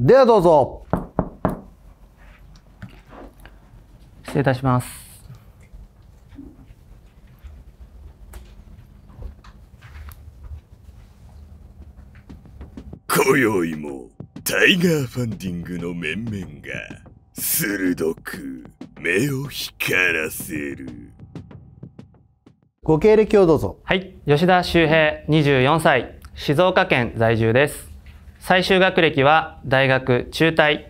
ではどうぞ失礼いたします今宵もタイガーファンディングの面々が鋭く目を光らせるご経歴をどうぞはい吉田修平24歳静岡県在住です最終学歴は大学中退。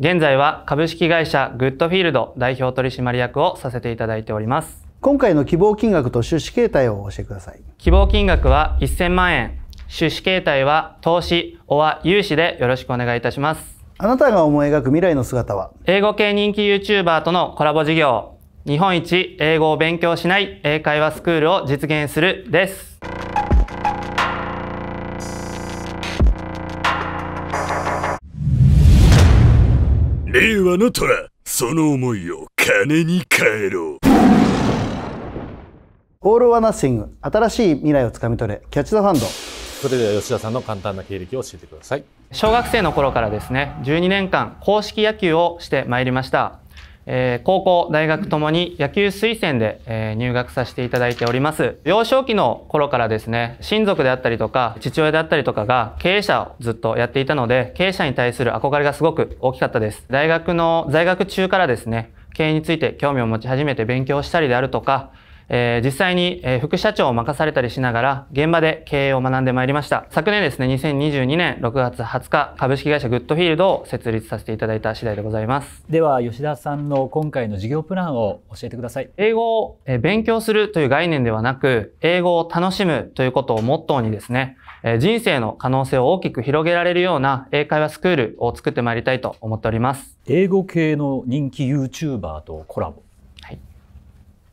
現在は株式会社グッドフィールド代表取締役をさせていただいております。今回の希望金額と出資形態を教えてください。希望金額は1000万円。出資形態は投資、おは融資でよろしくお願いいたします。あなたが思い描く未来の姿は英語系人気 YouTuber とのコラボ事業、日本一英語を勉強しない英会話スクールを実現するです。令和の虎その思いを金に変えろオール・オナッシング新しい未来をつかみ取れキャッチ・ザ・ファンドそれでは吉田さんの簡単な経歴を教えてください小学生の頃からですね12年間硬式野球をしてまいりましたえー、高校、大学ともに野球推薦で、えー、入学させていただいております。幼少期の頃からですね、親族であったりとか、父親であったりとかが経営者をずっとやっていたので、経営者に対する憧れがすごく大きかったです。大学の在学中からですね、経営について興味を持ち始めて勉強したりであるとか、えー、実際に、え副社長を任されたりしながら現場で経営を学んでまいりました。昨年ですね、2022年6月20日、株式会社グッドフィールドを設立させていただいた次第でございます。では、吉田さんの今回の事業プランを教えてください。英語を、え勉強するという概念ではなく、英語を楽しむということをモットーにですね、え人生の可能性を大きく広げられるような英会話スクールを作ってまいりたいと思っております。英語系の人気 YouTuber とコラボ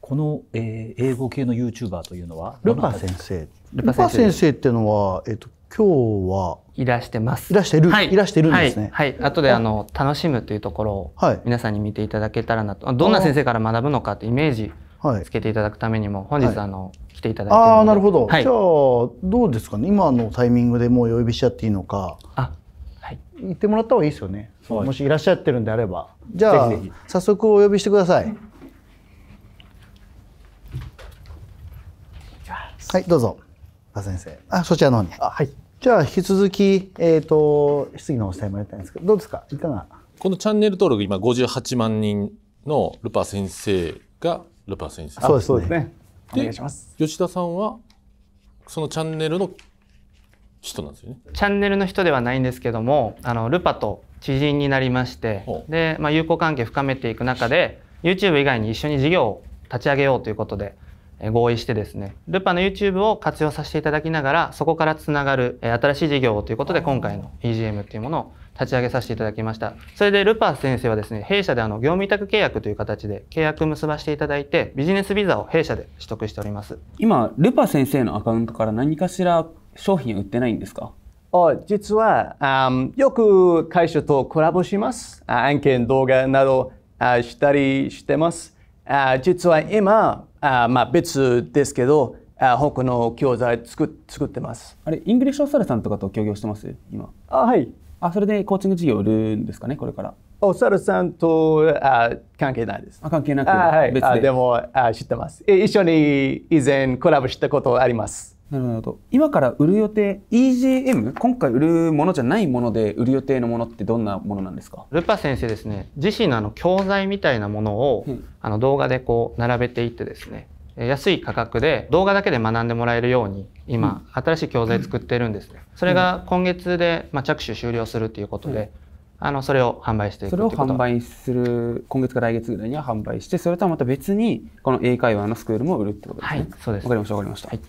この、えー、英語系の YouTuber というのはルパ先生ルパ先生っていうのは、えーと、今日はいらしてます。いらしてる、はい、いらしてるんですね。はい、はい、後であの楽しむというところを皆さんに見ていただけたらなと、どんな先生から学ぶのかってイメージつけていただくためにも本日あの、はい、来ていただいてああなるほど。はい、じゃあどうですかね。今のタイミングでもうお呼びしちゃっていいのか。あ、はい。言ってもらった方がいいですよね。もしいらっしゃってるんであれば。じゃあ早速お呼びしてください。はい、どうぞ。馬先生。あ、そちらの方に。あ、はい。じゃあ、引き続き、えっ、ー、と、質疑のお伝えもやりたいんですけど、どうですかいかがこのチャンネル登録、今58万人のルパ先生がルパ先生。そうです、そすね。お願いします。吉田さんは、そのチャンネルの人なんですよね。チャンネルの人ではないんですけども、あのルパと知人になりまして、で、まあ友好関係深めていく中で、YouTube 以外に一緒に事業を立ち上げようということで、合意してですねルパの YouTube を活用させていただきながらそこからつながる新しい事業をということで今回の EGM っていうものを立ち上げさせていただきましたそれでルパ先生はですね弊社であの業務委託契約という形で契約結ばしていただいてビジネスビザを弊社で取得しております今ルパ先生のアカウントから何かしら商品売ってないんですかあ実はあよく会社とコラボします案件動画などあしたりしてますあ実は今あまあ別ですけどあ他の教材作作ってます。あれイングリッシュオーストさんとかと協業してます今。あはいあそれでコーチング事業を売るんですかねこれから。お猿さんとあ関係ないです。あ関係なく、はい、別であでもあ知ってます。一緒に以前コラボしたことあります。なるほど今から売る予定 EGM 今回売るものじゃないもので売る予定のものってどんなものなんですかルパ先生ですね自身のあの教材みたいなものを、うん、あの動画でこう並べていってですね安い価格で動画だけで学んでもらえるように今、新しい教材作ってるんですね、うん、それが今月で、ま着手終了するということで、あのそれを販売していくそれを販売する今月か来月ぐらいには販売してそれとはまた別にこの英会話のスクールも売るってことですねはいそうですわかりましたわかりました、はい、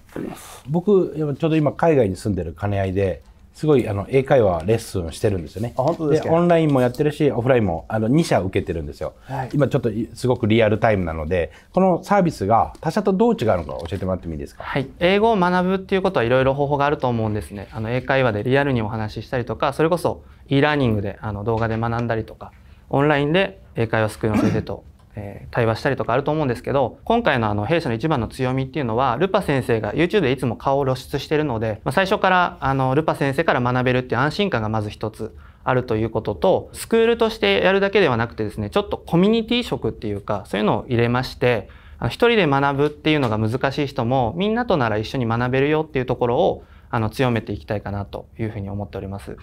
僕ちょうど今海外に住んでる兼ね合いですごいあの英会話レッスンしてるんですよね。本当ですオンラインもやってるし、オフラインもあの2社受けてるんですよ、はい、今ちょっとすごくリアルタイムなので、このサービスが他社とどう違うのか教えてもらってもいいですか。はい、英語を学ぶっていうことはいろいろ方法があると思うんですね。あの英会話でリアルにお話ししたりとか、それこそ e ラーニングであの動画で学んだりとか、オンラインで英会話スクールの先生とえ対話したりとかあると思うんですけど今回のあの弊社の一番の強みっていうのはルパ先生が YouTube でいつも顔を露出してるので、まあ、最初からあのルパ先生から学べるっていう安心感がまず一つあるということとスクールとしてやるだけではなくてですねちょっとコミュニティ色っていうかそういうのを入れまして一人で学ぶっていうのが難しい人もみんなとなら一緒に学べるよっていうところをあの強めていきたいかなというふうに思っております。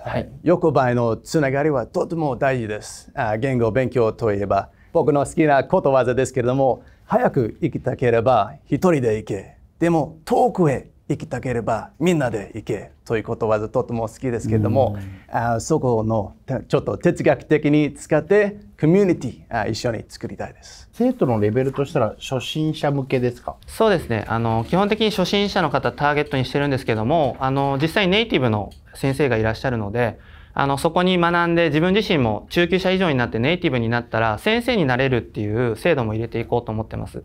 はい、横ばいのつながりはとても大事です。あ言語勉強といえば僕の好きなことわざですけれども早く行きたければ一人で行けでも遠くへ行きたければみんなで行けということわざとても好きですけれども、あそこのちょっと哲学的に使ってコミュニティあ一緒に作りたいです生徒のレベルとしたら初心者向けですかそうですねあの基本的に初心者の方ターゲットにしてるんですけどもあの実際ネイティブの先生がいらっしゃるのであの、そこに学んで自分自身も中級者以上になってネイティブになったら先生になれるっていう制度も入れていこうと思ってます。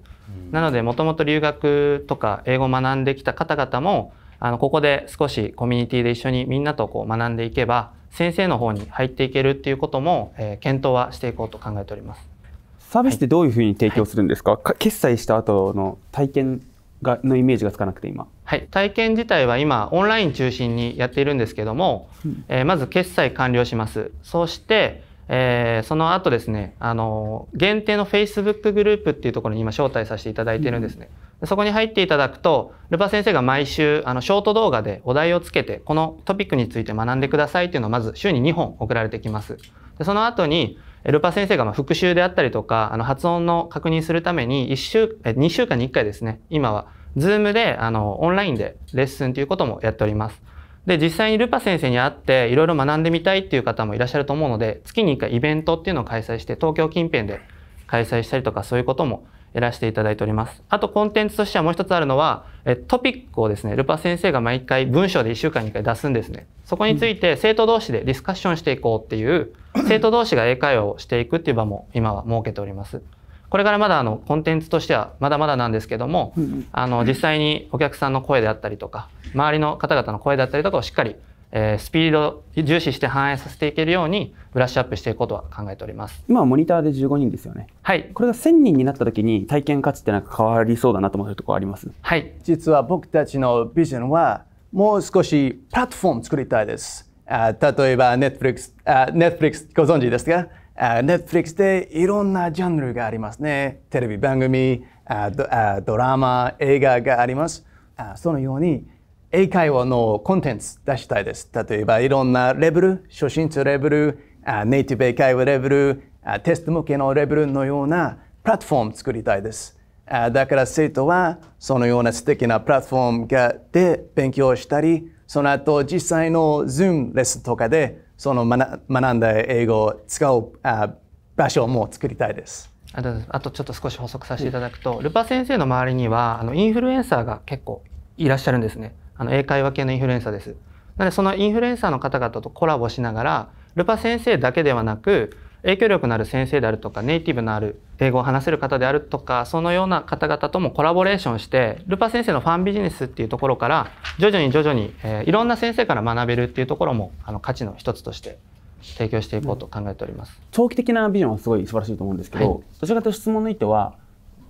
なので、もともと留学とか英語を学んできた方々も、あの、ここで少しコミュニティで一緒にみんなとこう学んでいけば、先生の方に入っていけるっていうことも、えー、検討はしていこうと考えております。サービスってどういうふうに提供するんですか、はい、決済した後の体験がのイメージがつかなくて今、はい、体験自体は今オンライン中心にやっているんですけども、うん、えー、まず決済完了しますそして、えー、その後ですねあの限定の Facebook グループっていうところに今招待させていただいてるんですね、うん、そこに入っていただくとルパ先生が毎週あのショート動画でお題をつけてこのトピックについて学んでくださいっていうのをまず週に2本送られてきますでその後にルパ先生がま復習であったりとか、あの発音の確認するために1週、2週間に1回ですね、今は Zoom であのオンラインでレッスンということもやっております。で、実際にルパ先生に会っていろいろ学んでみたいっていう方もいらっしゃると思うので、月に1回イベントっていうのを開催して、東京近辺で開催したりとかそういうこともやらせていただいております。あとコンテンツとしてはもう一つあるのは、トピックをですね、ルパ先生が毎回文章で1週間に1回出すんですね。そこについて生徒同士でディスカッションしていこうっていう、生徒同士が英会話をしていくっていう場も今は設けております。これからまだあのコンテンツとしてはまだまだなんですけども、あの実際にお客さんの声であったりとか周りの方々の声であったりとかをしっかりえー、スピード重視して反映させていけるようにブラッシュアップしていくことは考えております今はモニターで15人ですよねはいこれが1000人になった時に体験価値ってなんか変わりそうだなと思うところありますはい実は僕たちのビジョンはもう少しプラットフォーム作りたいですあ例えば Netflix, あ Netflix ご存知ですかあ ?Netflix でいろんなジャンルがありますね。テレビ番組、あドラマ、映画があります。あそのように英会話のコンテンツ出したいです。例えばいろんなレベル、初心者レベル、あネイティブ英会話レベル、あテスト向けのレベルのようなプラットフォーム作りたいです。あだから生徒はそのような素敵なプラットフォームがで勉強したり、その後、実際の Zoom レッスンとかで、その学んだ英語を使うあ場所も作りたいです。あとあとちょっと少し補足させていただくと、うん、ルパ先生の周りにはあのインフルエンサーが結構いらっしゃるんですね。あの英会話系のインフルエンサーです。なのでそのインフルエンサーの方々とコラボしながら、ルパ先生だけではなく、影響力のある先生であるとか、ネイティブのある英語を話せる方であるとかそのような方々ともコラボレーションしてルパ先生のファンビジネスっていうところから徐々に徐々に、えー、いろんな先生から学べるっていうところもあの価値の一つとして提供していこうと考えております、長期的なビジョンはすごい素晴らしいと思うんですけど、はい、どちらかというと質問の意図は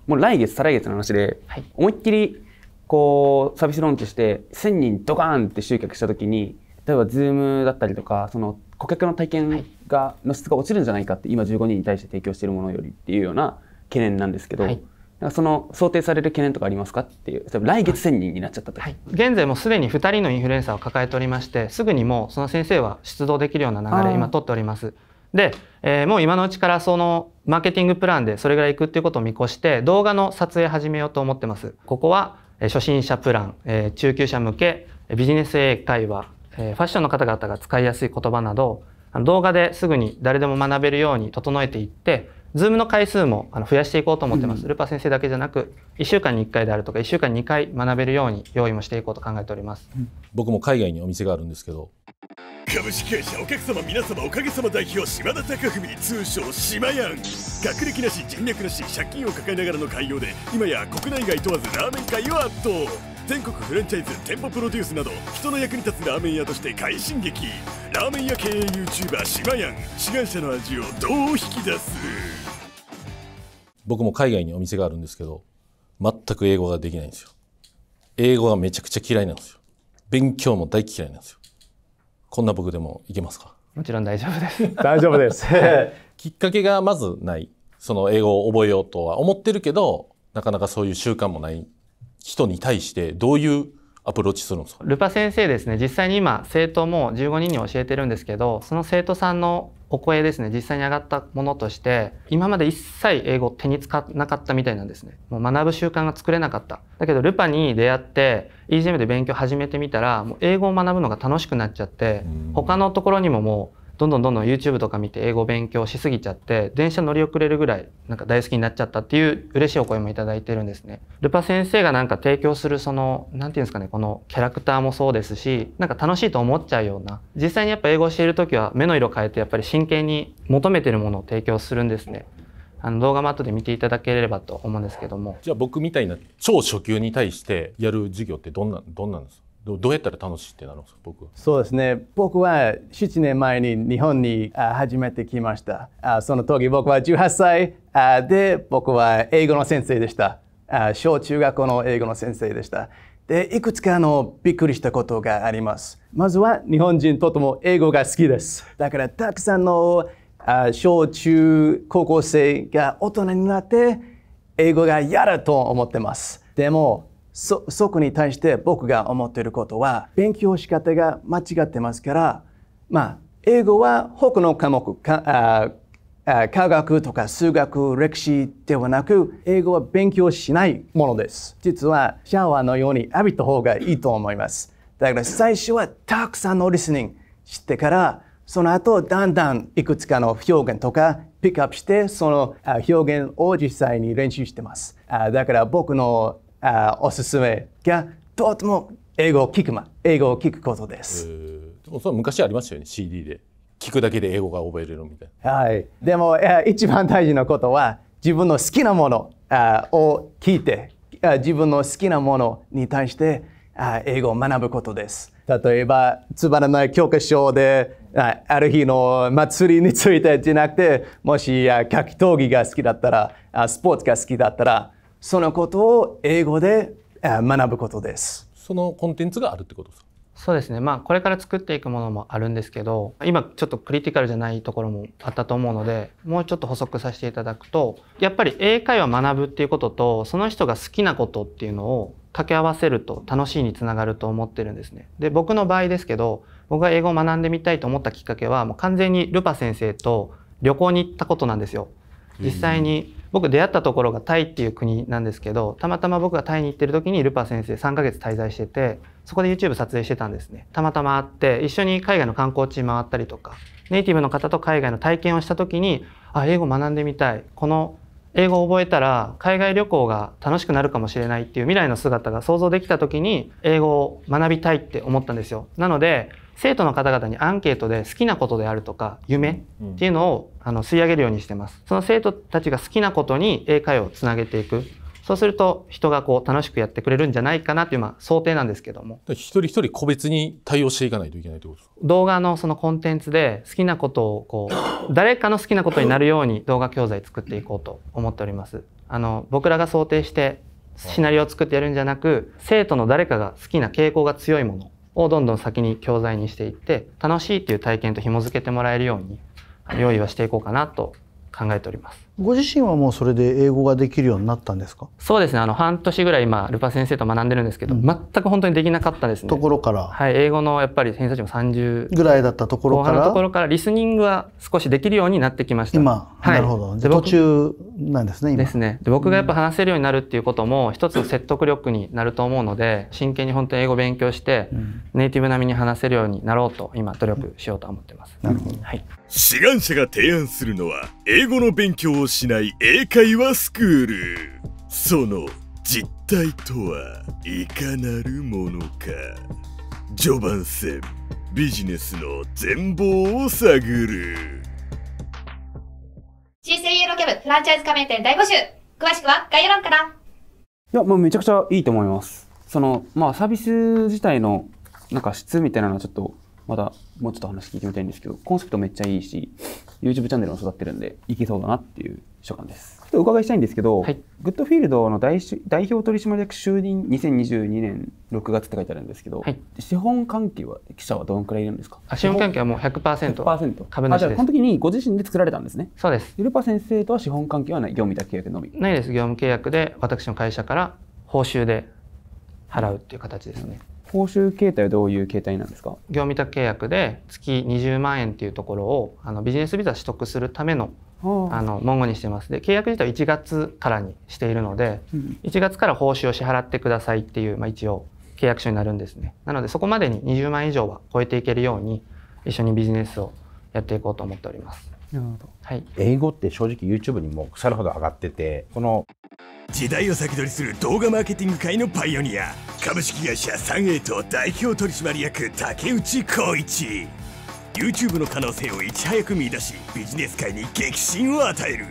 もう来月再来月の話で、はい、思いっきりこうサービスローンチして1,000人ドカーンって集客した時に例えば Zoom だったりとかその顧客の体験が、の質が落ちるんじゃないかって今15人に対して提供しているものよりっていうような懸念なんですけど、はい、その想定される懸念とかありますかっていう来月1000人になっちゃったと、はい、現在もすでに2人のインフルエンサーを抱えておりましてすぐにもうその先生は出動できるような流れ今取っております。で、えー、もう今のうちからそのマーケティングプランでそれぐらいいくっていうことを見越して動画の撮影始めようと思ってます。ここは初心者プラン、えー、中級者向けビジネス英会話えー、ファッションの方々が使いやすい言葉など動画ですぐに誰でも学べるように整えていって Zoom の回数も増やしていこうと思ってます、うん、ルパ先生だけじゃなく1週間に1回であるとか1週間に2回学べるように用意もしていこうと考えております、うん、僕も海外にお店があるんですけど株式会社お客様皆様おかげさま代表島田貴文通称島やん学歴なし人脈なし借金を抱えながらの開業で今や国内外問わずラーメン界を圧倒全国フランチャイズ店舗プロデュースなど人の役に立つラーメン屋として快進撃ラーメン屋経営 YouTuber しまやん志願者の味をどう引き出す僕も海外にお店があるんですけど全く英語ができないんですよ英語がめちゃくちゃ嫌いなんですよ勉強も大嫌いなんですよこんな僕でもいけますかもちろん大丈夫です 大丈夫です きっかけがまずないその英語を覚えようとは思ってるけどなかなかそういう習慣もない人に対してどういうアプローチするんですかルパ先生ですね実際に今生徒も15人に教えてるんですけどその生徒さんのお声ですね実際に上がったものとして今まで一切英語を手につかなかったみたいなんですねもう学ぶ習慣が作れなかっただけどルパに出会って EGM で勉強始めてみたらもう英語を学ぶのが楽しくなっちゃって他のところにももうどんどんどんどん YouTube とか見て英語勉強しすぎちゃって電車乗り遅れるぐらいなんか大好きになっちゃったっていう嬉しいお声もいただいてるんですね。ルパ先生がなんか提供するその何て言うんですかねこのキャラクターもそうですしなんか楽しいと思っちゃうような実際にやっぱ英語教える時は目の色変えてやっぱり真剣に求めてるものを提供するんですね。あの動画も後で見ていただければと思うんですけどもじゃあ僕みたいな超初級に対してやる授業ってどんなどんなんですかどうやったら楽しいってなるんですか僕そうですね僕は7年前に日本に初めて来ましたあその時僕は18歳あで僕は英語の先生でしたあ小中学校の英語の先生でしたでいくつかのびっくりしたことがありますまずは日本人とても英語が好きですだからたくさんのあ小中高校生が大人になって英語がやると思ってますでもそそこに対して僕が思っていることは勉強仕方が間違ってますからまあ英語は他の科目かあ科学とか数学歴史ではなく英語は勉強しないものです実はシャワーのように浴びた方がいいと思いますだから最初はたくさんのリスニングしてからその後だんだんいくつかの表現とかピックアップしてその表現を実際に練習してますだから僕のあおすすめがとても英語を聞くま英語を聞くことです。でもそれ昔ありましたよね CD で聞くだけで英語が覚えれるみたいな。はい。でも一番大事なことは自分の好きなものあを聞いて自分の好きなものに対してあ英語を学ぶことです。例えばつまらない教科書である日の祭りについてじゃなくてもし格闘技が好きだったらスポーツが好きだったらそのことを英語で学ぶことです。そのコンテンツがあるってことですかそうですね、まあ、これから作っていくものもあるんですけど今ちょっとクリティカルじゃないところもあったと思うのでもうちょっと補足させていただくとやっぱり英会話学ぶっていうこととその人が好きなことっていうのを掛け合わせると楽しいにつながると思ってるんですね。で僕の場合ですけど僕が英語を学んでみたいと思ったきっかけはもう完全にルパ先生と旅行に行ったことなんですよ。実際に僕出会ったところがタイっていう国なんですけどたまたま僕がタイに行ってる時にルパ先生3ヶ月滞在しててそこで YouTube 撮影してたんですねたまたま会って一緒に海外の観光地回ったりとかネイティブの方と海外の体験をした時にあ英語学んでみたいこの英語を覚えたら海外旅行が楽しくなるかもしれないっていう未来の姿が想像できた時に英語を学びたいって思ったんですよなので生徒の方々にアンケートで好きなことであるとか夢っていうのをあの吸い上げるようにしてます。その生徒たちが好きなことに英会話をつなげていく。そうすると人がこう楽しくやってくれるんじゃないかなというまあ想定なんですけども。一人一人個別に対応していかないといけないってこと動画のそのコンテンツで好きなことをこう、誰かの好きなことになるように動画教材作っていこうと思っております。あの、僕らが想定してシナリオを作ってやるんじゃなく、生徒の誰かが好きな傾向が強いものをどんどん先に教材にしていって、楽しいっていう体験と紐付けてもらえるように用意はしていこうかなと考えております。ご自身はもうそれで英語ができるようになったんですかそうですねあの半年ぐらい今ルパ先生と学んでるんですけど、うん、全く本当にできなかったですねところからはい英語のやっぱり偏差値も30ぐらいだったところからところからリスニングは少しできるようになってきました今、はい、なるほどで途中なんですね今ですねで僕がやっぱ話せるようになるっていうことも一つ説得力になると思うので真剣に本当に英語勉強して、うん、ネイティブ並みに話せるようになろうと今努力しようと思ってます、うん、なるほど、はい、志願者が提案するのは英語の勉強を動しない英会話スクールその実態とはいかなるものか序盤戦ビジネスの全貌を探る新 c イエローキャブフランチャイズ加盟店大募集詳しくは概要欄からいや、もうめちゃくちゃいいと思いますそのまあサービス自体のなんか質みたいなのはちょっとまたもうちょっと話聞いてみたいんですけど、コンセプトめっちゃいいし、YouTube チャンネルも育ってるんで、いけそうだなっていう所感です。ちょっとお伺いしたいんですけど、はい、グッドフィールドの代表取締役就任2022年6月って書いてあるんですけど、はい、資本関係は、記者はどのくらいいるんですか資本関係はもう100%。100%。株主です。この時にご自身で作られたんですね。そうです。ゆるぱ先生とは資本関係はない、業務委託契約のみ。ないです。業務契約で、私の会社から報酬で払うっていう形ですね。うん報酬形態はどういう形態なんですか業務委託契約で月20万円っていうところをあのビジネスビザ取得するためのあの文言にしてますで契約自体は1月からにしているので、うん、1月から報酬を支払ってくださいっていう、まあ、一応契約書になるんですねなのでそこまでに20万以上は超えていけるように一緒にビジネスをやっていこうと思っておりますなるほど、はい、英語って正直 YouTube にも腐るほど上がっててこの時代を先取りする動画マーケティング界のパイオニア株式会社サンエイト代表取締役竹内浩一 YouTube の可能性をいち早く見出しビジネス界に激震を与える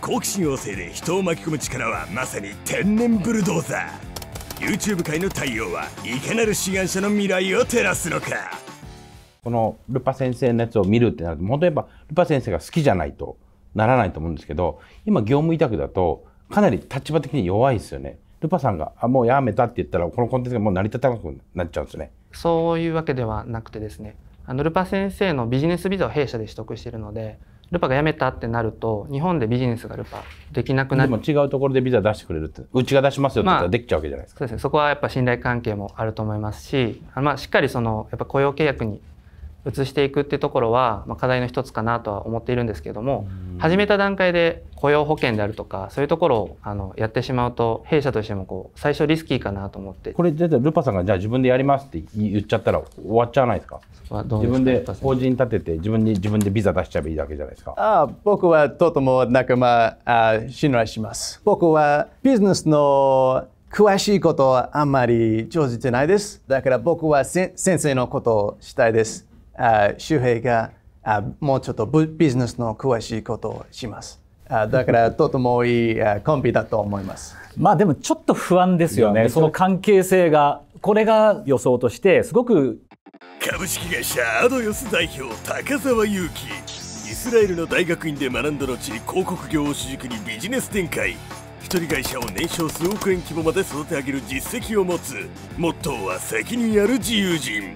好奇心旺盛で人を巻き込む力はまさに天然ブルドーザー YouTube 界の対応はいかなる志願者の未来を照らすのかこのルパ先生のやつを見るってなると、本当やっぱルパ先生が好きじゃないとならないと思うんですけど、今業務委託だと、かなり立場的に弱いですよね。ルパさんが、あ、もうやめたって言ったら、このコンテンツがもう成り立たなくなっちゃうんですね。そういうわけではなくてですね、あのルパ先生のビジネスビザを弊社で取得しているので、ルパが辞めたってなると、日本でビジネスがルパできなくなる。でも違うところでビザ出してくれるって、うちが出しますよって言ったらできちゃうわけじゃないですか。まあ、そうですね。そこはやっぱ信頼関係もあると思いますし、まあしっかりそのやっぱ雇用契約に移していくっていうところは、まあ、課題の一つかなとは思っているんですけども、始めた段階で雇用保険であるとかそういうところをあのやってしまうと弊社としてもこう最初リスキーかなと思ってこれ出てルパさんがじゃあ自分でやりますって言っちゃったら終わっちゃわないですか自分で法人立てて自分に自分でビザ出しちゃえばいいだけじゃないですかあ僕はとても仲間あ信頼します僕はビジネスの詳しいことはあんまり上手じゃないですだから僕は先生のことをしたいですあ周平があもうちょっとビジネスの詳しいことをします。あだからとてもいいコンビだと思います。まあでもちょっと不安ですよね。その関係性がこれが予想としてすごく株式会社アドヨス代表高澤祐樹イスラエルの大学院で学んだ後広告業を主軸にビジネス展開一人会社を年商数億円規模まで育て上げる実績を持つモットーは責任ある自由人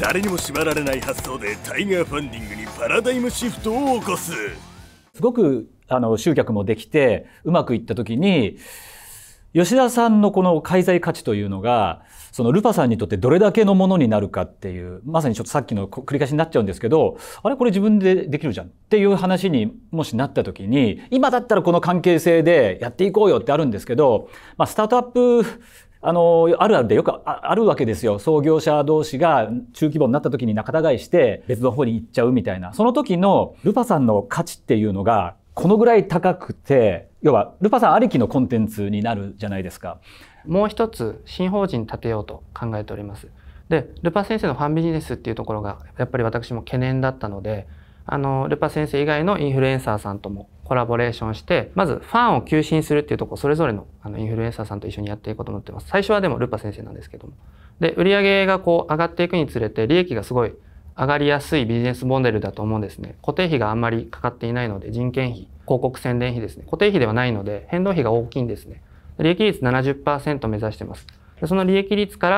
誰にも縛られない発想でタイガーファンディングにパラダイムシフトを起こすすごくあの集客もできてうまくいった時に吉田さんのこの介在価値というのがそのルパさんにとってどれだけのものになるかっていうまさにちょっとさっきの繰り返しになっちゃうんですけどあれこれ自分でできるじゃんっていう話にもしなった時に今だったらこの関係性でやっていこうよってあるんですけど、まあ、スタートアップあの、あるあるでよくあるわけですよ。創業者同士が中規模になった時に仲違いして別の方に行っちゃうみたいな。その時のルパさんの価値っていうのがこのぐらい高くて、要はルパさんありきのコンテンツになるじゃないですか。もう一つ新法人立てようと考えております。で、ルパ先生のファンビジネスっていうところがやっぱり私も懸念だったので、あの、ルパ先生以外のインフルエンサーさんともコラボレーションして、まずファンを求心するっていうとこそれぞれのあのインフルエンサーさんと一緒にやっていこうと思ってます。最初はでもルッパ先生なんですけども。で、売上がこう上がっていくにつれて、利益がすごい上がりやすいビジネスモデルだと思うんですね。固定費があんまりかかっていないので、人件費、広告宣伝費ですね。固定費ではないので、変動費が大きいんですね。利益率70%目指してます。その利益率か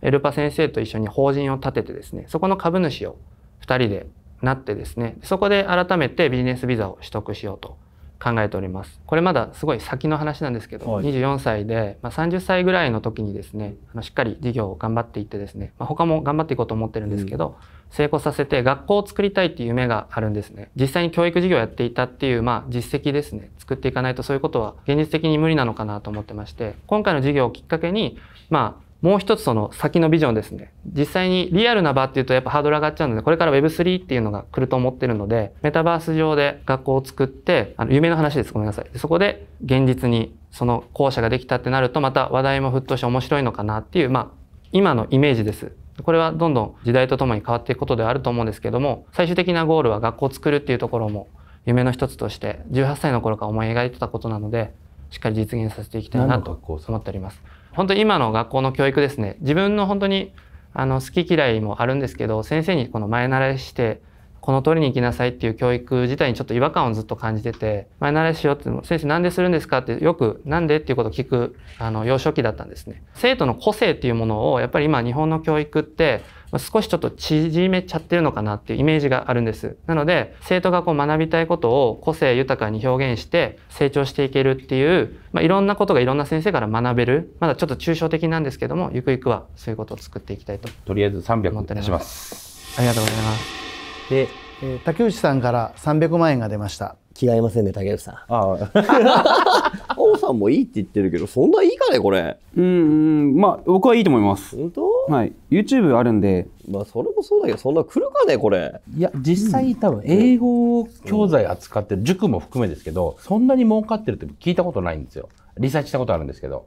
ら、ルパ先生と一緒に法人を立ててですね、そこの株主を2人でなってですねそこで改めてビジネスビザを取得しようと考えておりますこれまだすごい先の話なんですけど、はい、24歳で、まあ、30歳ぐらいの時にですねあのしっかり事業を頑張っていってですね、まあ、他も頑張っていこうと思ってるんですけど、うん、成功させて学校を作りたいっていう夢があるんですね実際に教育事業をやっていたっていう、まあ、実績ですね作っていかないとそういうことは現実的に無理なのかなと思ってまして今回の事業をきっかけにまあもう一つその先のビジョンですね。実際にリアルな場っていうとやっぱハードル上がっちゃうので、これから Web3 っていうのが来ると思ってるので、メタバース上で学校を作って、あの、夢の話です。ごめんなさい。そこで現実にその校舎ができたってなると、また話題も沸騰して面白いのかなっていう、まあ、今のイメージです。これはどんどん時代とともに変わっていくことではあると思うんですけども、最終的なゴールは学校を作るっていうところも夢の一つとして、18歳の頃から思い描いてたことなので、しっかり実現させていきたいなと思っております。本当に今の学校の教育ですね自分の本当にあの好き嫌いもあるんですけど先生にこの前習いしてこの通りに行きなさいっていう教育自体にちょっと違和感をずっと感じてて前習いしようって先生何でするんですかってよく何でっていうことを聞くあの幼少期だったんですね生徒の個性っていうものをやっぱり今日本の教育って少しちょっと縮めちゃってるのかなっていうイメージがあるんです。なので、生徒がこう学びたいことを個性豊かに表現して成長していけるっていう、まあ、いろんなことがいろんな先生から学べる、まだちょっと抽象的なんですけども、ゆくゆくはそういうことを作っていきたいと。とりあえず300します。ありがとうございます。で、え竹内さんから300万円が出ました。気が合いませんね竹内さん。ああ。王さんもいいって言ってるけどそんないいかねこれ。うんまあ僕はいいと思います。本当？はい。YouTube あるんで。まあそれもそうだけどそんな来るかねこれ。いや実際多分英語教材扱ってる塾も含めですけどそんなに儲かってるって聞いたことないんですよ。リサーチしたことあるんですけど。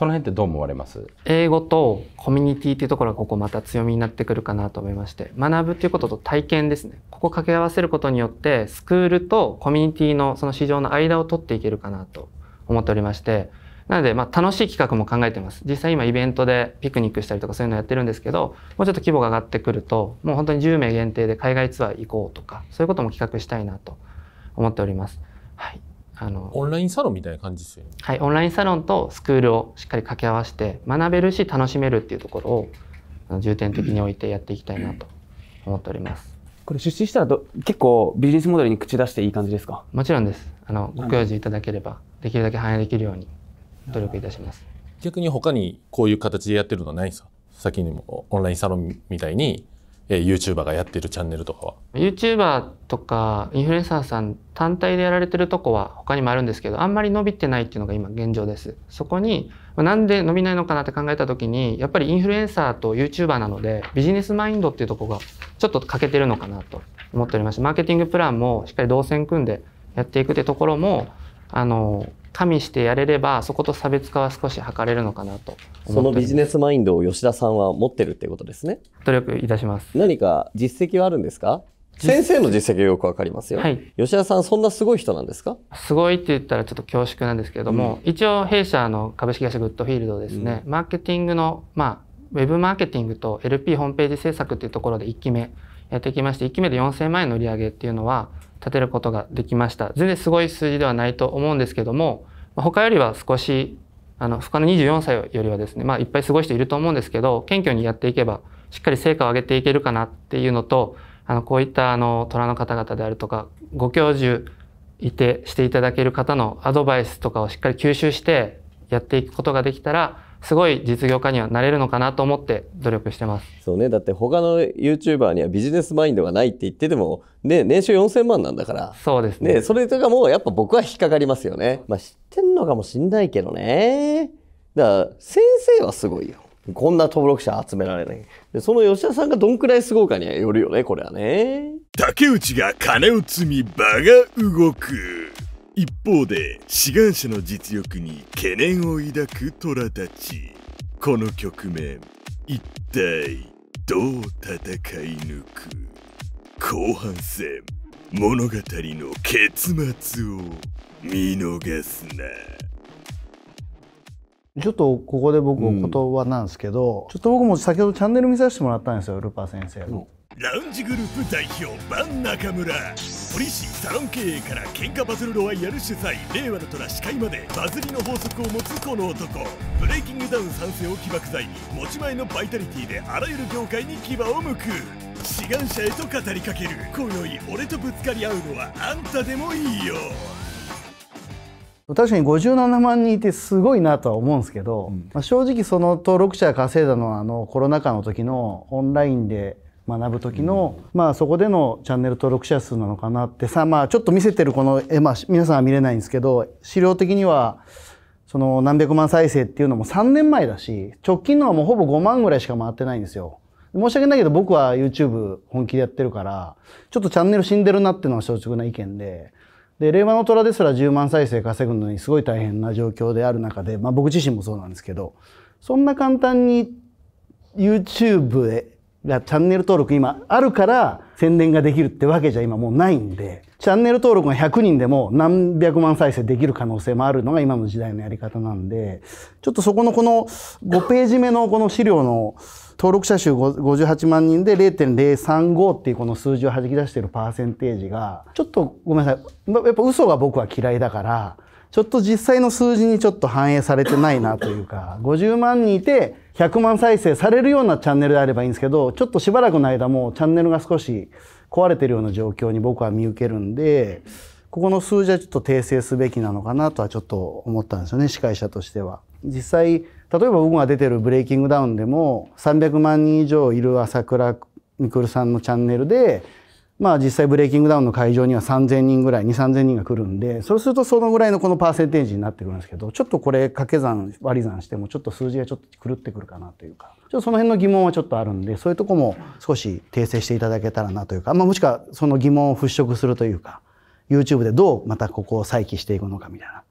その辺ってどう思われます英語とコミュニティっていうところがここまた強みになってくるかなと思いまして学ぶっていうことと体験ですねここ掛け合わせることによってスクールとコミュニティのその市場の間を取っていけるかなと思っておりましてなので、ま楽しい企画も考えてます。実際今イベントでピクニックしたりとかそういうのやってるんですけど、もうちょっと規模が上がってくると、もう本当に10名限定で海外ツアー行こうとか、そういうことも企画したいなと思っております。はい。あのオンラインサロンみたいな感じですよねはいオンラインサロンとスクールをしっかり掛け合わせて学べるし楽しめるっていうところをあの重点的に置いてやっていきたいなと思っておりますこれ出資したらど結構ビジネスモデルに口出していい感じですかもちろんですあのご教示いただければできるだけ反映できるように努力いたします逆に他にこういう形でやってるのはないんですか先にもオンラインサロンみたいにえー、YouTuber がやってるチャンネルとかは ?YouTuber とかインフルエンサーさん単体でやられてるとこは他にもあるんですけどあんまり伸びてないっていうのが今現状ですそこになんで伸びないのかなって考えた時にやっぱりインフルエンサーと YouTuber なのでビジネスマインドっていうとこがちょっと欠けてるのかなと思っておりましてマーケティングプランもしっかり動線組んでやっていくってところもあの加味してやれればそこと差別化は少し図れるのかなとそのビジネスマインドを吉田さんは持ってるっていうことですね努力いたします何か実績はあるんですか先生の実績よくわかりますよ、はい、吉田さんそんなすごい人なんですかすごいって言ったらちょっと恐縮なんですけれども、うん、一応弊社の株式会社グッドフィールドですね、うん、マーケティングのまあウェブマーケティングと LP ホームページ制作っていうところで1期目やってきまして1期目で4000万円の売り上げっていうのは立てることができました。全然すごい数字ではないと思うんですけども、他よりは少し、あの、他の24歳よりはですね、まあいっぱいすごい人いると思うんですけど、謙虚にやっていけば、しっかり成果を上げていけるかなっていうのと、あの、こういったあの、虎の方々であるとか、ご教授いてしていただける方のアドバイスとかをしっかり吸収してやっていくことができたら、すごい実業家にはなれるのかなと思って努力してますそうねだって他の YouTuber にはビジネスマインドがないって言ってても、ね、年収4000万なんだからそうですねねそれとかもやっぱ僕は引っかかりますよね、まあ、知ってんのかもしんないけどねだから先生はすごいよこんな登録者集められないでその吉田さんがどんくらいすごいかによるよねこれはね竹内が金を積み場が動く一方で志願者の実力に懸念を抱く虎たちこの局面一体どう戦い抜く後半戦物語の結末を見逃すなちょっとここで僕お言葉なんですけど、うん、ちょっと僕も先ほどチャンネル見させてもらったんですよルパ先生の。ラウンジグループ代表バン中村堀市サロン経営から喧嘩バズルロワイヤル主催令和の虎司会までバズりの法則を持つこの男ブレイキングダウン賛成を起爆剤に持ち前のバイタリティであらゆる業界に牙を向く志願者へと語りかける今宵俺とぶつかり合うのはあんたでもいいよ確かに57万人いてすごいなとは思うんですけど、うん、まあ、正直その登録者が稼いだのはあのコロナ禍の時のオンラインで学ぶ時の、うん、まあそこでのチャンネル登録者数なのかなってさまあちょっと見せてるこの絵、まあ、皆さんは見れないんですけど資料的にはその何百万再生っていうのも3年前だし直近のはもうほぼ5万ぐらいしか回ってないんですよ。申し訳ないけど僕は YouTube 本気でやってるからちょっとチャンネル死んでるなっていうのは率直な意見で。で、令和の虎ですら10万再生稼ぐのにすごい大変な状況である中で、まあ僕自身もそうなんですけど、そんな簡単に YouTube がチャンネル登録今あるから宣伝ができるってわけじゃ今もうないんで、チャンネル登録が100人でも何百万再生できる可能性もあるのが今の時代のやり方なんで、ちょっとそこのこの5ページ目のこの資料の登録者数58万人で0.035っていうこの数字を弾き出してるパーセンテージが、ちょっとごめんなさい。やっぱ嘘が僕は嫌いだから、ちょっと実際の数字にちょっと反映されてないなというか、50万人いて100万再生されるようなチャンネルであればいいんですけど、ちょっとしばらくの間もチャンネルが少し壊れてるような状況に僕は見受けるんで、ここの数字はちょっと訂正すべきなのかなとはちょっと思ったんですよね、司会者としては。実際、例えば僕が出てるブレイキングダウンでも300万人以上いる朝倉みくるさんのチャンネルでまあ実際ブレイキングダウンの会場には3000人ぐらい、2、3000人が来るんで、そうするとそのぐらいのこのパーセンテージになってくるんですけど、ちょっとこれ掛け算、割り算してもちょっと数字がちょっと狂ってくるかなというか、ちょっとその辺の疑問はちょっとあるんで、そういうとこも少し訂正していただけたらなというか、まあもしくはその疑問を払拭するというか、YouTube でどうまたここを再起していくのかみたいな。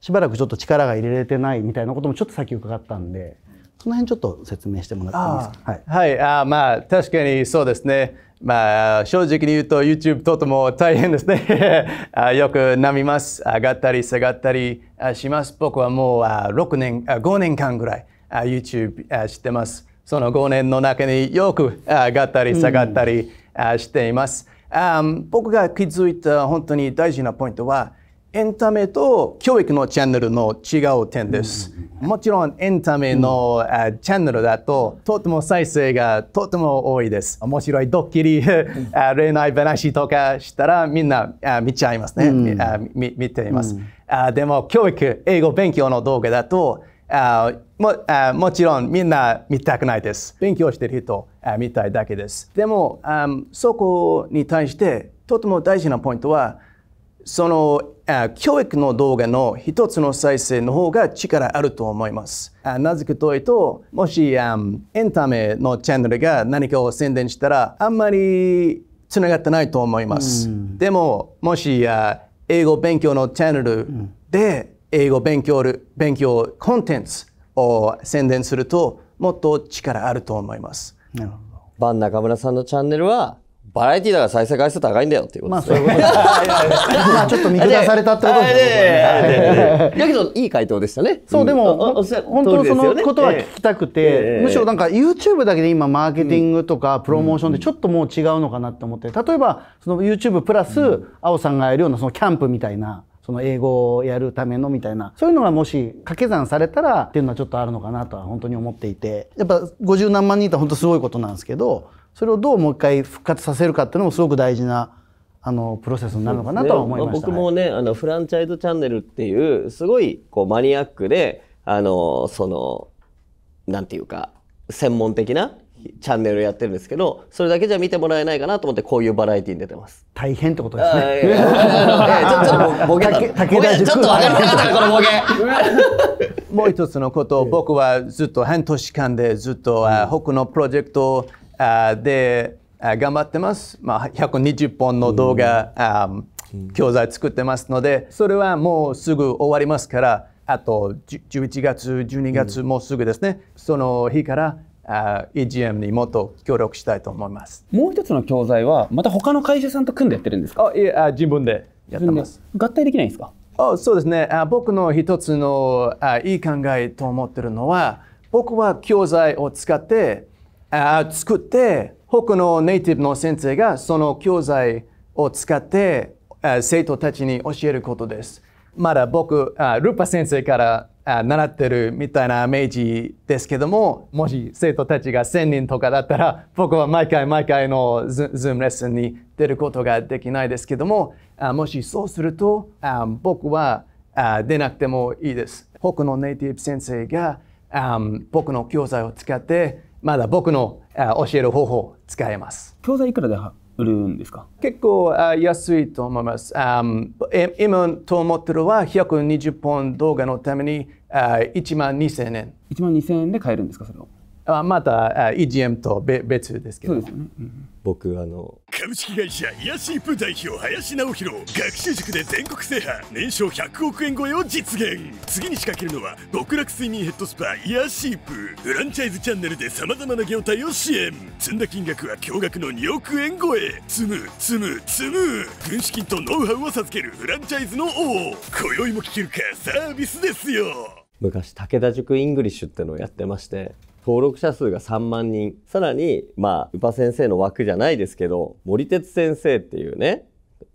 しばらくちょっと力が入れれてないみたいなこともちょっとさっき伺ったんで、その辺ちょっと説明してもらっていいですか。はい、はい、あまあ確かにそうですね。まあ正直に言うと YouTube とても大変ですね。あよく波ます。上がったり下がったりします。僕はもう6年、5年間ぐらい YouTube ってます。その5年の中によく上がったり下がったりしています。うん、僕が気づいた本当に大事なポイントはエンタメと教育のチャンネルの違う点です。うんもちろんエンタメの、うん、チャンネルだととても再生がとても多いです。面白いドッキリ、恋愛話とかしたらみんな見ちゃいますね。うん、見見ています、うん、でも教育、英語勉強の動画だとあもあもちろんみんな見たくないです。勉強してる人あ見たいだけです。でもあそこに対してとても大事なポイントはその教育の動画の一つの再生の方が力あると思います。なぜかというと、もしエンタメのチャンネルが何かを宣伝したら、あんまりつながってないと思います。でも、もし英語勉強のチャンネルで英語勉強勉強コンテンツを宣伝すると、もっと力あると思います。真ん中村さんのチャンネルはバラエティーだから再生回数高いんだよっていうことですね。まあ ちょっと見下されたってことですね。だけどいい回答でしたね。そう、でも、本当そのことは聞きたくて、むしろなんか YouTube だけで今マーケティングとかプロモーションでちょっともう違うのかなって思って、例えばその YouTube プラス、青さんがやるようなそのキャンプみたいな、その英語をやるためのみたいな、そういうのがもし掛け算されたらっていうのはちょっとあるのかなとは本当に思っていて、やっぱ50何万人って本当すごいことなんですけど、それをどうもう一回復活させるかっていうのもすごく大事なあのプロセスになるのかなとは思いまし、ね、僕もねあのフランチャイズチャンネルっていうすごいこうマニアックであのそのなんていうか専門的なチャンネルやってるんですけどそれだけじゃ見てもらえないかなと思ってこういうバラエティに出てます大変ってことですね ちょっとボケだちょっと分かりづかったこのボケ もう一つのことを僕はずっと半年間でずっと、うん、他のプロジェクトで頑張ってます、まあ、120本の動画、うん、教材作ってますのでそれはもうすぐ終わりますからあと11月12月もうすぐですね、うん、その日から EGM にもっと協力したいと思います。もう一つの教材はまた他の会社さんと組んでやってるんですか。あ、いや自分でやってます。合体できないんですか。あ、そうですね。あ僕の一つのあいい考えと思ってるのは、僕は教材を使ってあ作って他のネイティブの先生がその教材を使って生徒たちに教えることです。まだ僕、あルーパ先生から習ってるみたいなイメージですけども、もし生徒たちが1000人とかだったら、僕は毎回毎回のズームレッスンに出ることができないですけども、あもしそうすると、あ僕はあ出なくてもいいです。僕のネイティブ先生があ僕の教材を使って、まだ僕の教える方法を使えます。教材いくらで売るんですか結構安いと思います。今と思ってるは120本動画のために1万2000円。1万2000円で買えるんですかそれをまた EGM と別ですけど、ねうん、僕あの株式会社イヤシープ代表林直弘学習塾で全国制覇年商100億円超えを実現次に仕掛けるのは極楽睡眠ヘッドスパイヤシープフランチャイズチャンネルでさまざまな業態を支援積んだ金額は驚愕の2億円超え積む積む積む軍資金とノウハウを授けるフランチャイズの王今宵も聞けるかサービスですよ昔武田塾イングリッシュってのをやってまして登録者数が3万人さらにまあ宇波先生の枠じゃないですけど森哲先生っていうね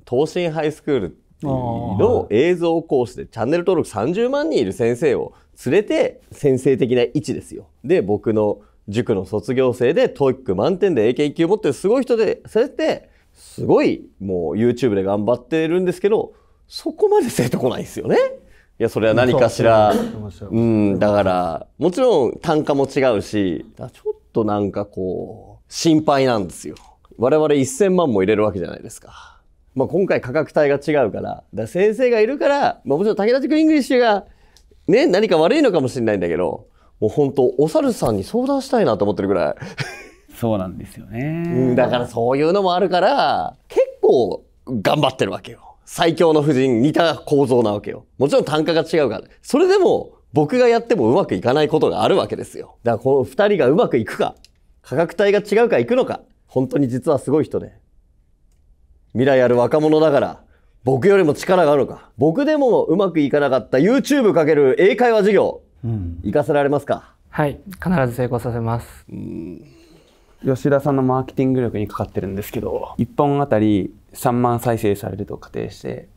東進ハイスクールの映像講師でチャンネル登録30万人いる先生を連れて先生的な位置ですよ。で僕の塾の卒業生でトイック満点で英検1級持ってるすごい人でそれってすごいもう YouTube で頑張ってるんですけどそこまで生徒来ないですよね。いや、それは何かしら。うん、だから、もちろん単価も違うし、ちょっとなんかこう、心配なんですよ。我々1000万も入れるわけじゃないですか。まあ、今回価格帯が違うから、だ先生がいるから、まあ、もちろん武田塾イングリッシュが、ね、何か悪いのかもしれないんだけど、もう本当、お猿さんに相談したいなと思ってるぐらい。そうなんですよね。だからそういうのもあるから、結構頑張ってるわけよ。最強の夫人、似た構造なわけよ。もちろん単価が違うから。それでも、僕がやってもうまくいかないことがあるわけですよ。だからこの二人がうまくいくか、価格帯が違うかいくのか、本当に実はすごい人で、ね。未来ある若者だから、僕よりも力があるのか。僕でもうまくいかなかった YouTube かける英会話授業、うん、行かせられますかはい。必ず成功させます。うん吉田さんのマーケティング力にかかってるんですけど1本あたり3万再生されると仮定して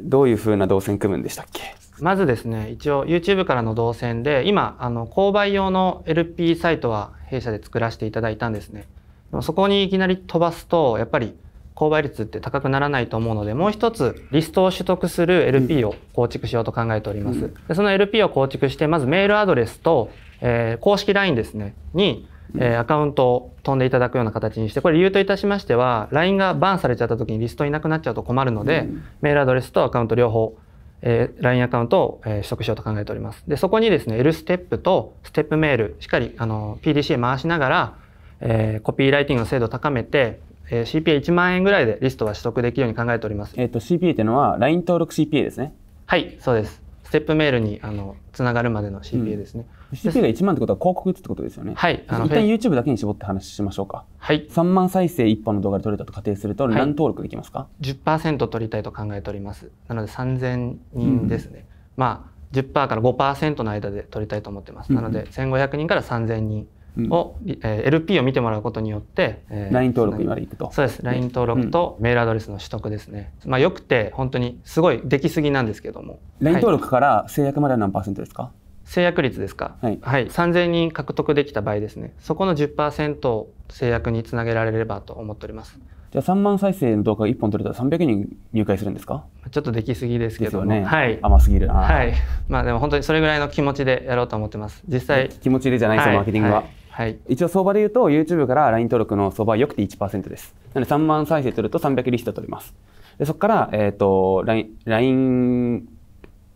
どういうふうな動線組むんでしたっけまずですね一応 YouTube からの動線で今あの購買用の LP サイトは弊社で作らせていただいたんですねでもそこにいきなり飛ばすとやっぱり購買率って高くならないと思うのでもう一つリストを取得する LP を構築しようと考えております、でその LP を構築してまずメールアドレスと、えー、公式 LINE ですねにえアカウントを飛んでいただくような形にしてこれ理由といたしましては LINE がバーンされちゃった時にリストいなくなっちゃうと困るので、メールアドレスとアカウント両方、え LINE アカウントを、え取得しようと考えておりますでそこにですね L ステップとステップメールしっかりあの PDCA 回しながら、えコピーライティングの精度を高めてえー、CPA1 万円ぐらいでリストは取得できるように考えております。えっ、と CPA というのは LINE 登録 CPA ですね。はい、そうです。ステップメールにあのつながるまでの CPA ですね。うん CP が1万ってことは広告ってことですよね。はい。あの一旦 YouTube だけに絞って話しましょうか。はい。3万再生1本の動画で撮れたと仮定すると、何登録できますか、はい、?10% 取りたいと考えております。なので3000人ですね。うん、まあ、10%から5%の間で取りたいと思ってます。なので、1500人から3000人。を、うん、えー、LP を見てもらうことによって、えー、LINE 登録にまで行くとそうです LINE 登録とメールアドレスの取得ですね、うん、まあよくて本当にすごいできすぎなんですけども LINE 登録から制約までは何パーセントですか、はい制約率ですか、はい、はい、3000人獲得できた場合ですねそこの10%を制約につなげられればと思っておりますじゃあ3万再生の動画が1本取れたら300人入会するんですかちょっとできすぎですけどね、はい、甘すぎるはいまあでも本当にそれぐらいの気持ちでやろうと思ってます実際気持ちでじゃないです、はい、マーケティングは、はいはい、一応相場で言うと YouTube から LINE 登録の相場はよくて1%ですなので3万再生取ると300リスト取りますでそこから、えーと、と LINE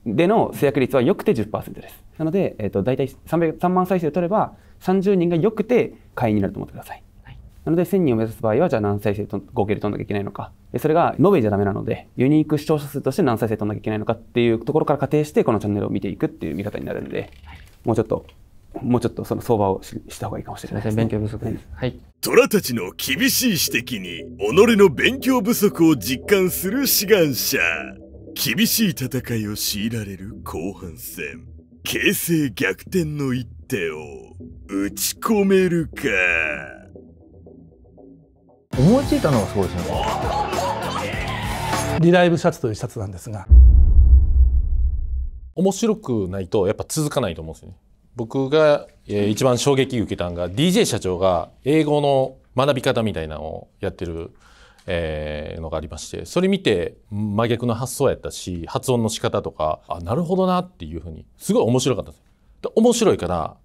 での制約率は良くて10%です。なので、えーと、大体 3, 万再生取れば30人が良くて会員になると思ってください。はい、なので1000人を目指す場合はじゃあ何再生と合計で取んなきゃいけないのかそれが延べじゃダメなのでユニーク視聴者数として何再生取んなきゃいけないのかっていうところから仮定してこのチャンネルを見ていくっていう見方になるんで、はい、もうちょっともうちょっとその相場をした方がいいかもしれないです、ね、勉強不足です。はい。虎たちの厳しい指摘に、己の勉強不足を実感する志願者。厳しい戦いを強いられる後半戦形勢逆転の一手を打ち込めるか思いついたのはすごいですねリライブシャツというシャツなんですが面白くないとやっぱ続かないと思うんですよね僕が、一番衝撃受けたのが DJ 社長が英語の学び方みたいなのをやってるえー、のがありましてそれ見て真逆の発想やったし発音の仕方とかあなるほどなっていうふうにすごい面白かったで面白いから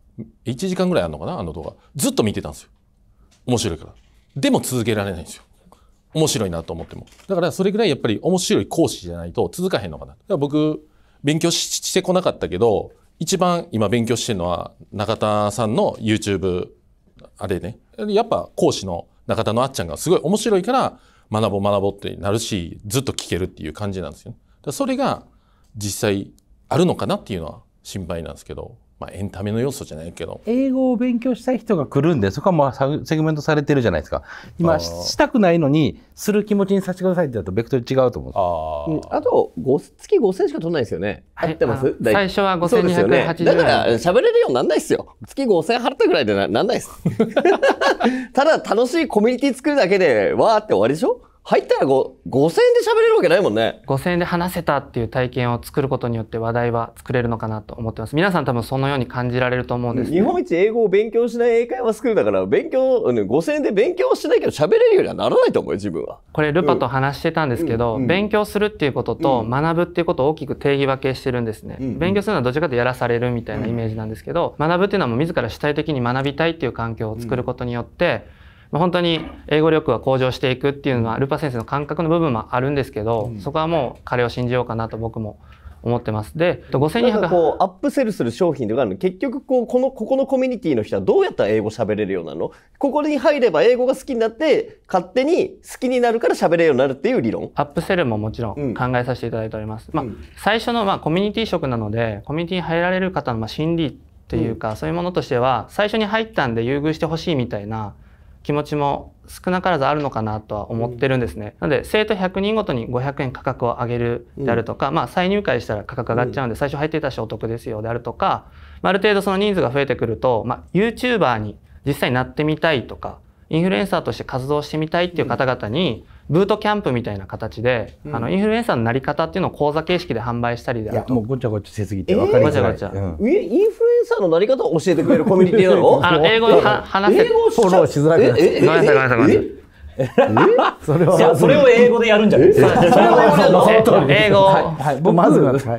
1時間ぐらいあるのかなあの動画ずっと見てたんですよ面白いからでも続けられないんですよ面白いなと思ってもだからそれぐらいやっぱり面白い講師じゃないと続かへんのかなだから僕勉強してこなかったけど一番今勉強してるのは中田さんの YouTube あれねやっぱ講師の中田のあっちゃんがすごい面白いから学ぼう学ぼうってなるし、ずっと聞けるっていう感じなんですよ、それが実際あるのかなっていうのは心配なんですけど。まあ、エンタメの要素じゃないけど英語を勉強したい人が来るんでそこはまあセグメントされてるじゃないですか今したくないのにする気持ちにさせてくださいってだとベクトル違うと思うんですあ,、あと月5000しか取らないですよね、入ってます最初は5280円、ね、だから喋れるようになんないですよ月5000払ったぐらいでななんないですただ楽しいコミュニティ作るだけでわーって終わりでしょ入ったら5五千円で喋れるわけないもんね5千円で話せたっていう体験を作ることによって話題は作れるのかなと思ってます皆さん多分そのように感じられると思うんです、ね、日本一英語を勉強しない英会話スクールだから勉強5千円で勉強しないけど喋れるようにはならないと思うよ自分はこれルパと話してたんですけど、うんうん、勉強するっていうことと学ぶっていうことを大きく定義分けしてるんですね、うん、勉強するのはどちらかとやらされるみたいなイメージなんですけど、学ぶっていうのはもう自ら主体的に学びたいっていう環境を作ることによって、うん本当に英語力は向上していくっていうのはルパ先生の感覚の部分もあるんですけど、うん、そこはもう彼を信じようかなと僕も思ってます。で、5200こうアップセルする商品とかあるの結局こうこのここのコミュニティの人はどうやったら英語喋れるようなの？ここに入れば英語が好きになって勝手に好きになるから喋れるようになるっていう理論。アップセルももちろん考えさせていただいております。うん、まあ、最初のまあコミュニティ職なのでコミュニティに入られる方のまあ心理っていうか、うん、そういうものとしては最初に入ったんで優遇してほしいみたいな。気持ちも少なからずあるのかなとは思ってるんですね。うん、なので生徒100人ごとに500円価格を上げるであるとか、うん、まあ再入会したら価格上がっちゃうんで、最初入っていたしお得ですよであるとか、あ、ある程度その人数が増えてくると、まあ、YouTuber に実際になってみたいとかインフルエンサーとして活動してみたいっていう方々に、うんブートキャンプみたいな形で、うん、あのインフルエンサーのなり方っていうのを講座形式で販売したりであるともうごちゃごちゃしすぎて分かりづらい、えー、うん、インフルエンサーのなり方を教えてくれるコミュニティなの あの英語で話せ英語フォローしづらくなっごめんなさいごめんなさいごめんなさいそれはそれを英語でやるんじゃないですか。それを英語。はい、は僕まずはそ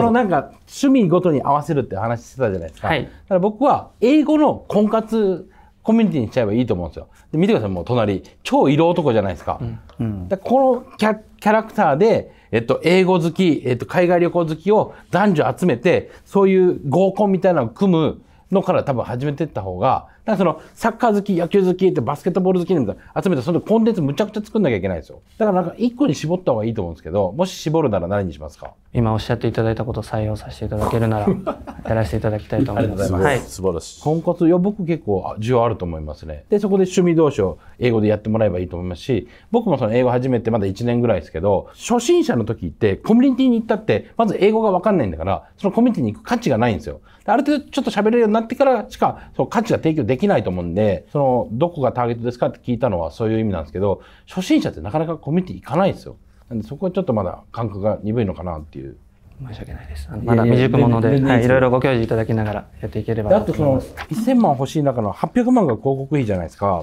のなんか趣味ごとに合わせるって話してたじゃないですか。はい、だから僕は英語の婚活コミュニティにしちゃえばいいと思うんですよ。で見てください、もう隣、超色男じゃないですか。うん、でこのキャキャラクターで、えっと、英語好き、えっと、海外旅行好きを男女集めて、そういう合コンみたいなのを組むのから多分始めていった方が、だからそのサッカー好き、野球好きってバスケットボール好きなんて集めて、そのコンテンツむちゃくちゃ作んなきゃいけないですよ。だからなんか一個に絞った方がいいと思うんですけど、もし絞るなら何にしますか今おっしゃっていただいたことを採用させていただけるなら、やらせていただきたいと思います。ありがとうございます。素晴らしい。婚活、いや、僕結構需要あると思いますね。で、そこで趣味同士を英語でやってもらえばいいと思いますし、僕もその英語始めてまだ1年ぐらいですけど、初心者の時ってコミュニティに行ったって、まず英語がわかんないんだから、そのコミュニティに行く価値がないんですよ。ある程度ちょっと喋れるようになってからしか、そう、価値が提供できないと思うんで、その、どこがターゲットですかって聞いたのはそういう意味なんですけど、初心者ってなかなかコミュニティ行かないんですよ。なんでそこはちょっとまだ感覚が鈍いのかなっていう申し訳ないです。まだ未熟者で、はい、いろいろご教示いただきながらやっていければと思います。あとその1000万欲しい中の800万が広告費じゃないですか。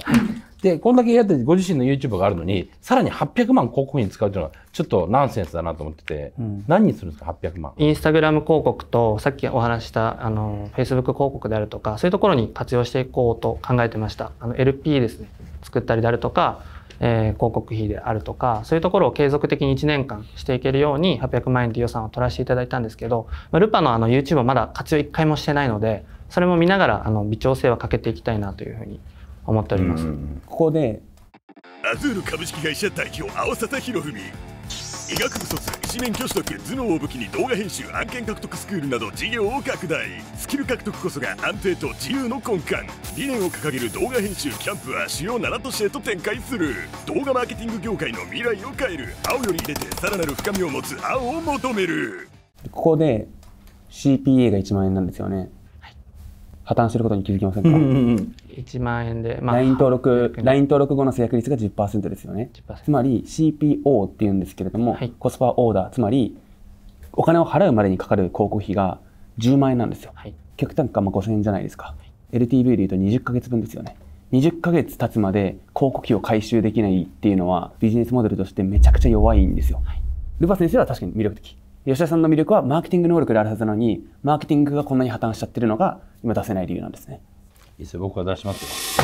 で、こんだけやってご自身の YouTube があるのに、さらに800万広告費に使うというのは、ちょっとナンセンスだなと思ってて、うん、何にするんですか、800万。インスタグラム広告と、さっきお話した、あの、Facebook 広告であるとか、そういうところに活用していこうと考えてました。あの、LP ですね。作ったりであるとか、えー、広告費であるとかそういうところを継続的に1年間していけるように800万円でいう予算を取らせていただいたんですけど、まあ、ルパのあの YouTube はまだ活用1回もしてないのでそれも見ながらあの微調整はかけていきたいなというふうに思っております。ここでアズール株式会社代表青里博文医学部卒一面挙手と頭脳を武器に動画編集案件獲得スクールなど事業を拡大スキル獲得こそが安定と自由の根幹理念を掲げる動画編集キャンプは主要7都市へと展開する動画マーケティング業界の未来を変える青より入れてさらなる深みを持つ青を求めるここで CPA が1万円なんですよね、はい、破綻することに気づきませんか、うんうんうん1万円で、まあ、LINE 登録、LINE 登録後の制約率が10%ですよね。つまり CPO っていうんですけれども、はい、コスパオーダー、つまりお金を払うまでにかかる広告費が10万円なんですよ。はい、客単価ま5000円じゃないですか。LTV でいうと20か月分ですよね。20か月経つまで広告費を回収できないっていうのはビジネスモデルとしてめちゃくちゃ弱いんですよ。はい、ルパ先生は確かに魅力的。吉田さんの魅力はマーケティング能力であるはずなのに、マーケティングがこんなに破綻しちゃってるのが今出せない理由なんですね。いですよ僕は出しますよ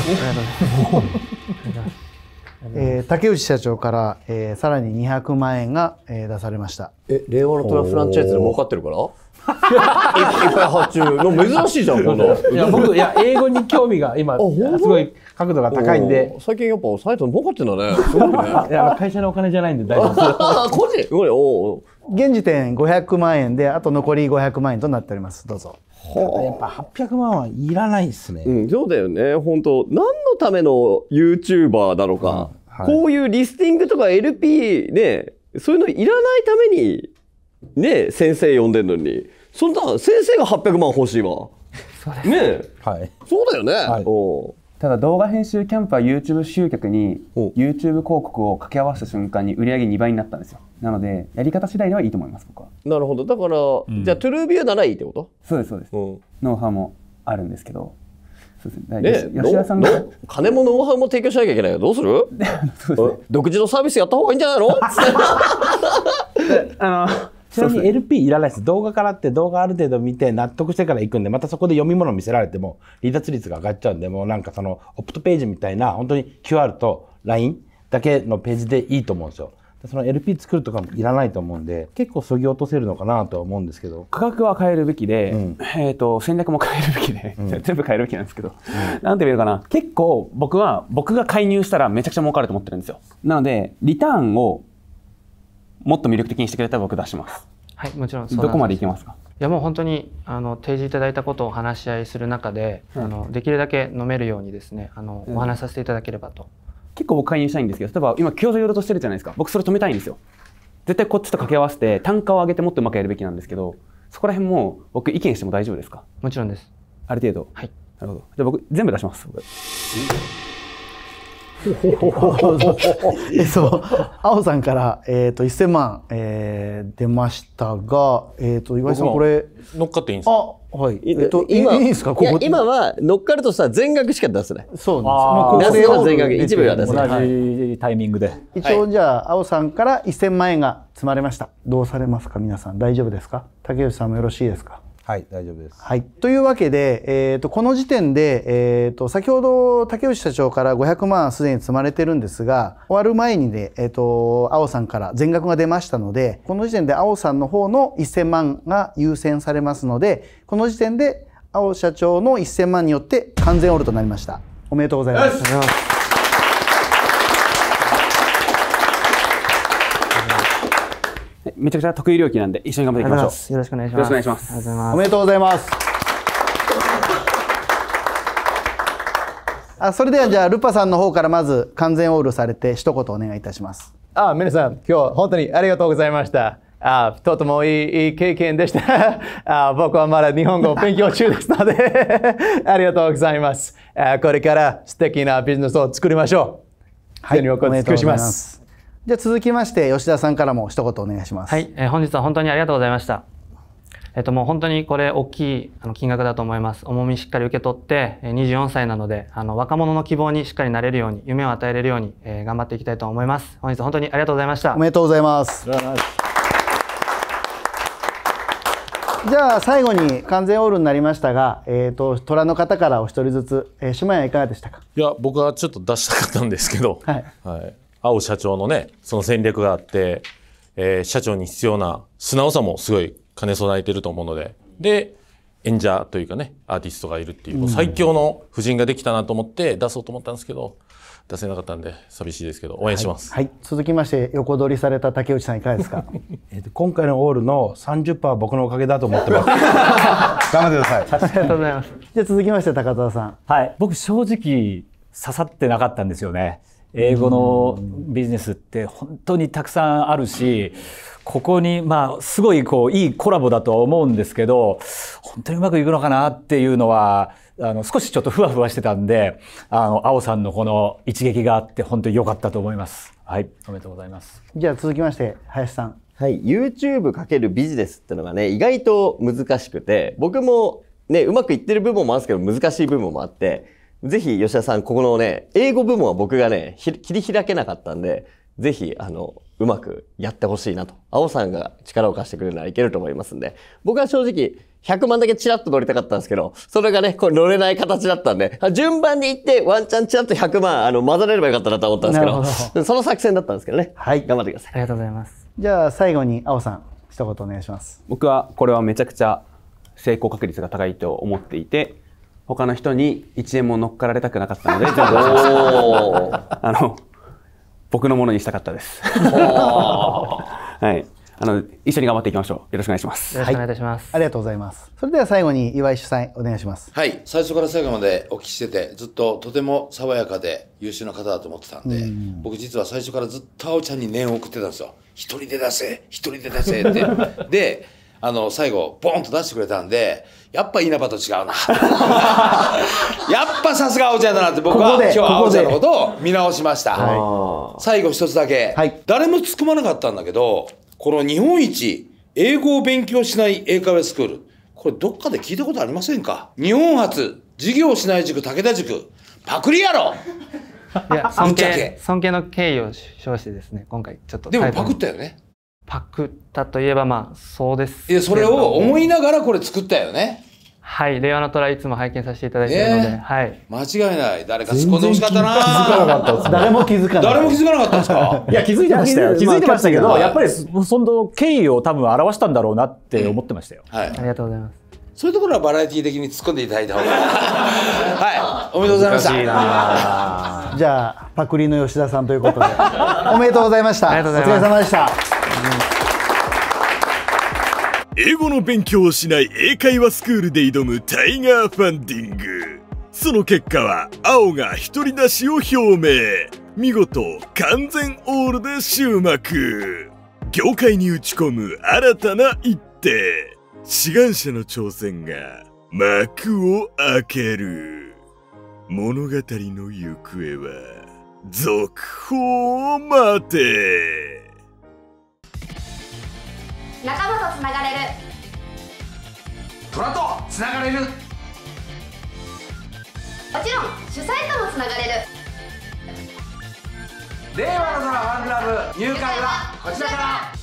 えー竹内社長から、えーさらに200万円が、えー出されましたえ、令和のトラフランチャイズで儲かってるからいっぱい発注。な珍しいじゃん、こんいや僕いや英語に興味が今すごい角度が高いんで最近やっぱサイト儲かってんだね。すごいね。いや会社のお金じゃないんで大丈夫ですあ個人おお現時点500万円であと残り500万円となっておりますどうぞやっぱ800万はいらないですね、うん、そうだよね本当何のための YouTuber なのか、うんはい、こういうリスティングとか LP ねそういうのいらないためにね先生呼んでるのにそんな先生が800万欲しいわ そね、はい、そうだよね、はい、おただ動画編集キャンプは YouTube 集客に YouTube 広告を掛け合わせた瞬間に売上2倍になったんですよなのでやり方次第ではいいと思います僕はなるほどだから、うん、じゃあトゥルービューならいいってことそうですそうです、うん、ノウハウもあるんですけどそうですね。ね吉田さんが金もノウハウも提供しなきゃいけないどうするそ うです、ね、独自のサービスやった方がいいんじゃないの あのちなみに LP いらないです動画からって動画ある程度見て納得してから行くんでまたそこで読み物見せられても離脱率が上がっちゃうんでもうなんかそのオプトページみたいな本当に QR と LINE だけのページでいいと思うんですよその LP 作るとかもいらないと思うんで結構そぎ落とせるのかなとは思うんですけど価格は変えるべきで、うん、えーと、戦略も変えるべきで、うん、全部変えるべきなんですけど、うん、なんて言うかな結構僕は僕が介入したらめちゃくちゃ儲かると思ってるんですよなのでリターンをもっと魅力的にしてくれたら僕出します。はい、もちろんどこまでいきますかいやもう本当にあの提示いただいたことをお話し合いする中で、うん、あのできるだけ飲めるようにですねあの、うん、お話しさせていただければと結構僕介入したいんですけど例えば今教授寄ろうとしてるじゃないですか僕それ止めたいんですよ絶対こっちと掛け合わせて単価を上げてもっとうまくやるべきなんですけどそこら辺も僕意見しても大丈夫ですかもちろんですある程度はいなるほどじゃあ僕全部出します えっと、青さんから、えーと、と1000万、えー、出ましたが、えーと、岩井さん、これ。乗っかっていいんですかあはい。えっ、と、今いいですかここ今は乗っかるとしたら全額しか出せない。そうなんです。出せは全額、一部は出せない。同じタイミングで。はい、一応、じゃあ、青さんから1000万円が積まれました。どうされますか皆さん、大丈夫ですか竹内さんもよろしいですかはい、大丈夫です。はい。というわけで、えっ、ー、と、この時点で、えっ、ー、と、先ほど竹内社長から500万すでに積まれてるんですが、終わる前にね、えっ、ー、と、青さんから全額が出ましたので、この時点で青さんの方の1000万が優先されますので、この時点で青社長の1000万によって完全オールとなりました。おめでとうございます。めちゃくちゃ得意領域なんで一緒に頑張っていきましょうよろしくお願いしますよろしくお願いしますおめでとうございますあそれではじゃあルパさんの方からまず完全オールされて一言お願いいたしますあ皆さん今日本当にありがとうございましたあとてもいい経験でした あ。僕はまだ日本語を勉強中ですので ありがとうございます。あこれから素敵なビジネスを作りましょう。はい、全力を尽くします。じゃあ続きまして吉田さんからも一言お願いします。はい、えー、本日は本当にありがとうございました。えっ、ともう本当にこれ大きいあの金額だと思います。重みしっかり受け取って、24歳なのであの若者の希望にしっかりなれるように夢を与えれるように、えー、頑張っていきたいと思います。本日本当にありがとうございました。おめでとうございます。じゃあ最後に完全オールになりましたが、えーと、虎の方からお一人ずつ、えー、姉妹いかがでしたかいや僕はちょっと出したかったんですけど、はい、はい、青社長のね、その戦略があって、えー、社長に必要な素直さもすごい兼ね備えてると思うので、で、演者というかね、アーティストがいるっていう、最強の夫人ができたなと思って出そうと思ったんですけど、出せなかったんで寂しいですけど、応援します。はい、はい、続きまして、横取りされた竹内さんいかがですか えと今回のオールの30%は僕のおかげだと思ってます。頑張ってください。ありがとうございます。じゃあ続きまして、高田さん。はい、僕正直刺さってなかったんですよね。英語のビジネスって本当にたくさんあるしここにまあすごいこういいコラボだとは思うんですけど本当にうまくいくのかなっていうのはあの少しちょっとふわふわしてたんであの青さんのこの一撃があって本当に良かったと思います。はい、おめでとうございます。じゃあ続きまして林さん。はい、YouTube かけるビジネスってのがね意外と難しくて僕もねうまくいってる部分もあるんですけど難しい部分もあって。ぜひ吉田さん、ここのね、英語部門は僕がね、切り開けなかったんで、ぜひ、あの、うまくやってほしいなと。青さんが力を貸してくれるならいけると思いますんで。僕は正直、100万だけチラッと乗りたかったんですけど、それがね、これ乗れない形だったんで、順番に行ってワンチャンチラッと100万、あの、混ざれればよかったなと思ったんですけど、どその作戦だったんですけどね。はい。頑張ってください。ありがとうございます。じゃあ、最後に青さん、一言お願いします。僕は、これはめちゃくちゃ成功確率が高いと思っていて、他の人に1円も乗っかられたくなかったので、全 部あの、僕のものにしたかったです。はい。あの、一緒に頑張っていきましょう。よろしくお願いします。よろしくお願いいたします、はい、ありがとうございます。それでは最後に岩井主催お願いします。はい。最初から最後までお聞きしてて、ずっととても爽やかで優秀な方だと思ってたんで、ん、僕実は最初からずっと青ちゃんに念を送ってたんですよ。一人で出せ一人で出せって。で、あの、最後、ボンと出してくれたんで、やっぱ稲葉と違うな やっぱさすが青ちゃんだなって僕は今日は青ちゃんのことを見直しました、最後一つだけ、はい、誰も突っ込まなかったんだけどこの日本一英語を勉強しない英会話スクールこれどっかで聞いたことありませんか日本初授業しない塾武田塾パクリやろいや尊敬尊敬の敬意を称してですね今回ちょっとでもパクったよねパクったといえばまあそうですいやそれを思いながらこれ作ったよねはい令和の虎いつも拝見させていただいているので、えー、はい間違いない誰か突っ込んでほしかったな気づかなかった誰も気づかな誰も気づかなかったですか いや気づいてましたよ気づいてましたけど、まあ、やっぱりその敬意を多分表したんだろうなって思ってましたよ、うん、はいありがとうございますそういうところはバラエティ的に突っ込んでいただいた方が はい、おめでとうございました。じゃあ、パクリの吉田さんということで、おめでとうございました。お疲れ様でした。英語の勉強をしない英会話スクールで挑むタイガーファンディングその結果は青が独り出しを表明見事完全オールで終幕業界に打ち込む新たな一手志願者の挑戦が幕を開ける物語の行方は続報を待て仲間とつながれる虎とつながれるもちろん主催ともつながれる令和の空ファンクラブ入会はこちらから